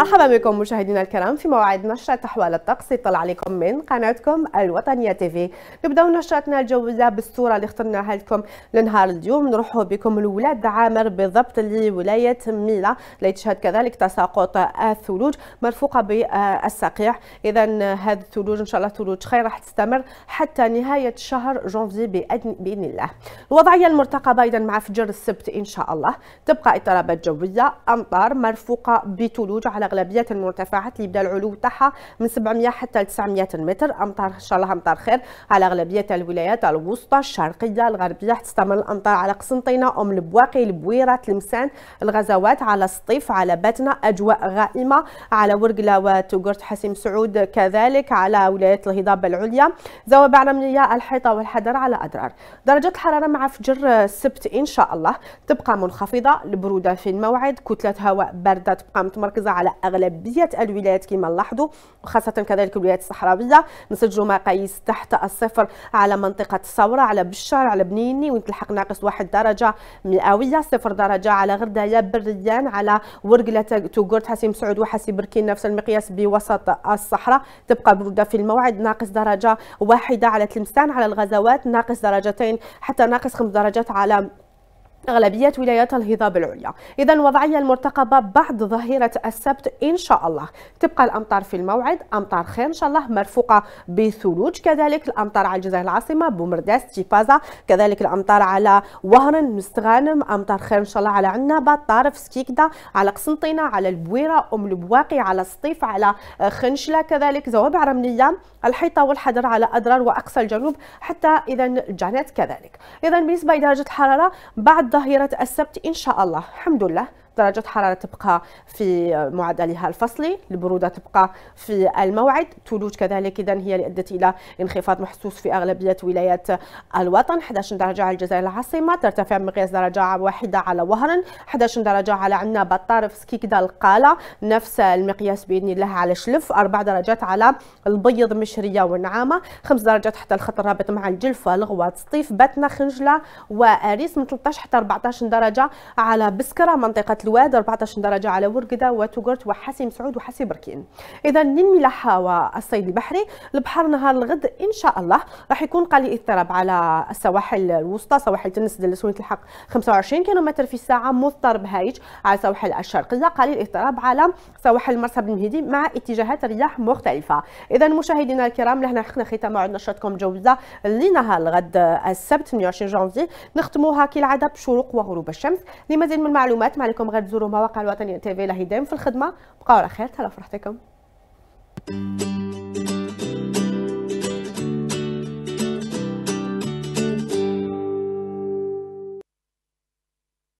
مرحبا بكم مشاهدينا الكرام في موعد نشرة أحوال الطقس يطلع عليكم من قناتكم الوطنية تيفي نبداو نشرتنا الجوية بالصورة اللي اخترناها لكم لنهار اليوم نروحوا بكم لولاد عامر بالضبط لولاية ميلا اللي تشهد كذلك تساقط الثلوج مرفوقة بالسقيع إذا هذا الثلوج إن شاء الله ثلوج خير راح تستمر حتى نهاية شهر جونفي بإذن الله الوضعية المرتقبة إذا مع فجر السبت إن شاء الله تبقى اضطرابات جوية أمطار مرفوقة بثلوج على اغلبيه المرتفعات اللي يبدا العلو تاعها من 700 حتى 900 متر امطار ان شاء الله امطار خير على اغلبيه الولايات الوسطى الشرقيه الغربيه تستمر الامطار على قسنطينه ام البواقي البويره تلمسان الغزوات على سطيف على باتنا اجواء غائمه على ورقله وتوغرت حسيم سعود كذلك على ولايه الهضاب العليا زوابع رمليه الحيطه والحذر على اضرار درجه الحراره مع فجر السبت ان شاء الله تبقى منخفضه البروده في الموعد كتله هواء بارده تبقى متمركزه على اغلبيه الولايات كما نلاحظوا وخاصه كذلك الولايات الصحراويه نسجلوا مقاييس تحت الصفر على منطقه الثوره على بشار على بنيني وين تلحق ناقص واحد درجه مئويه صفر درجه على غردايه بريان على ورقله توغرت حسيم سعود وحسي بركين نفس المقياس بوسط الصحراء تبقى بروده في الموعد ناقص درجه واحده على تلمسان على الغزوات ناقص درجتين حتى ناقص خمس درجات على أغلبية ولايات الهضاب العليا إذا وضعية المرتقبة بعد ظهيرة السبت إن شاء الله تبقى الأمطار في الموعد أمطار خير إن شاء الله مرفوقة بثلوج كذلك الأمطار على الجزائر العاصمة بومرداس تيفازا كذلك الأمطار على وهرن مستغانم أمطار خير إن شاء الله على عنابة طارف سكيكدا على قسنطينة على البويرة أم البواقي على سطيف على آه، خنشلة كذلك زوابع رملية الحيطة والحدر على أدرار وأقصى الجنوب حتى إذا الجانات كذلك إذا بالنسبة لدرجة الحرارة بعد ظهيرة السبت إن شاء الله الحمد لله درجة الحرارة تبقى في معدلها الفصلي البرودة تبقى في الموعد ثلوج كذلك إذا هي اللي أدت إلى انخفاض محسوس في أغلبية ولايات الوطن 11 درجة على الجزائر العاصمة ترتفع مقياس درجة واحدة على وهران 11 درجة على عنابة بطارف سكيكدا القالة نفس المقياس بإذن الله على شلف 4 درجات على البيض مشرية ونعامة 5 درجات حتى الخط الرابط مع الجلفة الغواط سطيف باتنا خنجلة وأريس من 13 حتى 14 درجة على بسكرة منطقة الواد 14 درجة على ورقدة وتوغرت وحسي مسعود وحسي بركين إذا للملاحة والصيد البحري البحر نهار الغد إن شاء الله راح يكون قليل اضطراب على السواحل الوسطى سواحل تنس دلسونة الحق 25 كيلومتر في الساعة مضطرب هايج على السواحل الشرقية قليل اضطراب على سواحل مرسى بن هدي مع اتجاهات رياح مختلفة إذا مشاهدينا الكرام لهنا حقنا ختام موعد نشرتكم جوزة لنهار الغد السبت 28 جانفي نختموها كالعادة بشروق وغروب الشمس لمزيد من المعلومات ما عليكم راكم غتزوروا مواقع الوطنيه تيفي في لهيدام في الخدمه بقاو على خير تهلا فرحتكم